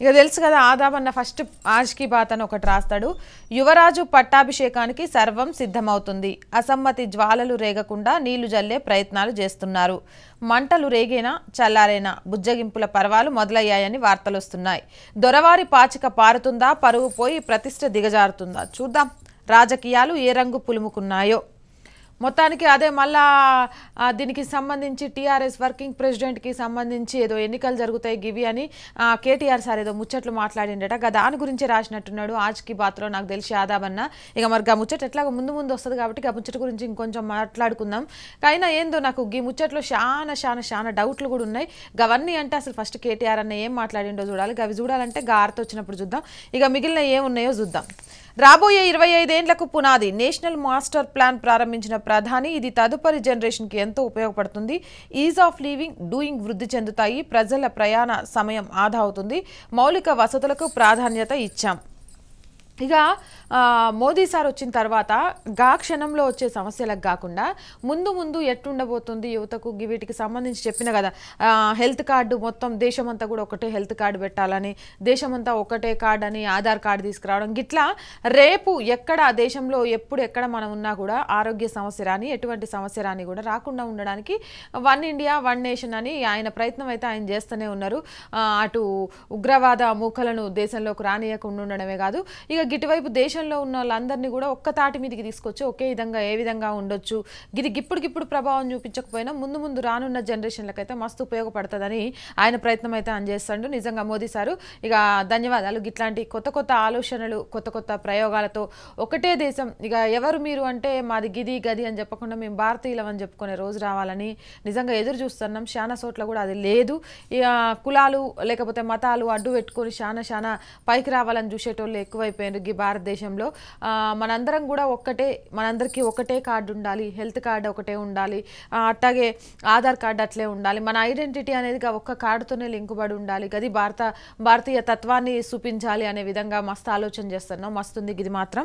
ఇక తెలుసు కదా ఆదాబ్ అన్న ఫస్ట్ ఆజ్కి బాత్ అని ఒకటి రాస్తాడు యువరాజు పట్టాభిషేకానికి సర్వం సిద్ధమవుతుంది అసమ్మతి జ్వాలలు రేగకుండా నీళ్లు జల్లే ప్రయత్నాలు చేస్తున్నారు మంటలు రేగేనా చల్లారేనా బుజ్జగింపుల పర్వాలు మొదలయ్యాయని వార్తలు వస్తున్నాయి దొరవారి పాచిక పారుతుందా పరువు పోయి ప్రతిష్ట దిగజారుతుందా చూద్దాం రాజకీయాలు ఏ రంగు పులుముకున్నాయో మొత్తానికి అదే మళ్ళా దీనికి సంబంధించి టీఆర్ఎస్ వర్కింగ్ ప్రెసిడెంట్కి సంబంధించి ఏదో ఎన్నికలు జరుగుతాయి గివి అని కేటీఆర్ సార్ ఏదో ముచ్చట్లు మాట్లాడిండట దాని గురించి రాసినట్టున్నాడు ఆజ్కి బాత్లో నాకు తెలిసి ఆదాబన్న ఇక మరి గా ముచ్చట ఎట్లాగో ముందు ముందు వస్తుంది కాబట్టి ఆ ముచ్చట గురించి ఇంకొంచెం మాట్లాడుకుందాం అయినా ఏందో నాకు ఈ ముచ్చట్లో చాలా చాలా చాలా డౌట్లు కూడా ఉన్నాయి గవన్నీ అంటే అసలు ఫస్ట్ కేటీఆర్ అన్న ఏం మాట్లాడిండో చూడాలి అవి చూడాలంటే గారితో వచ్చినప్పుడు చూద్దాం ఇక మిగిలిన ఏమున్నాయో చూద్దాం రాబోయే ఇరవై ఐదేండ్లకు పునాది నేషనల్ మాస్టర్ ప్లాన్ ప్రారంభించిన ప్రధాని ఇది తదుపరి జనరేషన్కి ఎంతో ఉపయోగపడుతుంది ఈజ్ ఆఫ్ లీవింగ్ డూయింగ్ వృద్ధి చెందుతాయి ప్రజల ప్రయాణ సమయం ఆదా అవుతుంది మౌలిక వసతులకు ప్రాధాన్యత ఇచ్చాం ఇక మోదీ సార్ వచ్చిన తర్వాత గా క్షణంలో వచ్చే సమస్యలకు కాకుండా ముందు ముందు ఎట్టుండబోతుంది యువతకు వీటికి సంబంధించి చెప్పిన కదా హెల్త్ కార్డు మొత్తం దేశమంతా కూడా ఒకటే హెల్త్ కార్డు పెట్టాలని దేశమంతా ఒకటే కార్డు అని ఆధార్ కార్డు తీసుకురావడం గిట్లా రేపు ఎక్కడ దేశంలో ఎప్పుడు ఎక్కడ మనం ఉన్నా కూడా ఆరోగ్య సమస్య రాని ఎటువంటి సమస్య రాని కూడా రాకుండా ఉండడానికి వన్ ఇండియా వన్ నేషన్ అని ఆయన ప్రయత్నం అయితే ఆయన చేస్తూనే ఉన్నారు అటు ఉగ్రవాద మూకలను దేశంలోకి రానియకుండా ఉండడమే కాదు ఇక మనకి ఇటువైపు దేశంలో ఉన్న వాళ్ళందరినీ కూడా ఒక్క తాటి మీదకి తీసుకొచ్చి ఒకే విధంగా ఏ విధంగా ఉండొచ్చు ఇది ఇప్పటికిప్పుడు ప్రభావం చూపించకపోయినా ముందు ముందు రానున్న జనరేషన్లకైతే మస్తు ఉపయోగపడుతుందని ఆయన ప్రయత్నం అయితే అందజేస్తాడు నిజంగా మోదీ సారు ఇక ధన్యవాదాలు ఇట్లాంటి కొత్త కొత్త ఆలోచనలు కొత్త కొత్త ప్రయోగాలతో ఒకటే దేశం ఇక ఎవరు మీరు అంటే మాది గిది గది అని చెప్పకుండా మేము భారతీయులం అని చెప్పుకునే రోజు రావాలని నిజంగా ఎదురు చూస్తున్నాం చాలా చోట్ల కూడా అది లేదు ఇక కులాలు లేకపోతే మతాలు అడ్డు పెట్టుకొని చాలా చాలా పైకి రావాలని చూసేటోళ్ళు ఎక్కువైపోయారు ఆరోగ్య భారతదేశంలో మనందరం కూడా ఒక్కటే మనందరికీ ఒకటే కార్డు ఉండాలి హెల్త్ కార్డు ఒకటే ఉండాలి అట్లాగే ఆధార్ కార్డు అట్లే ఉండాలి మన ఐడెంటిటీ అనేది ఒక్క కార్డుతోనే లింకుబడి ఉండాలి అది భారత భారతీయ తత్వాన్ని చూపించాలి అనే విధంగా మస్తు ఆలోచన చేస్తున్నాం మస్తుంది ఇది మాత్రం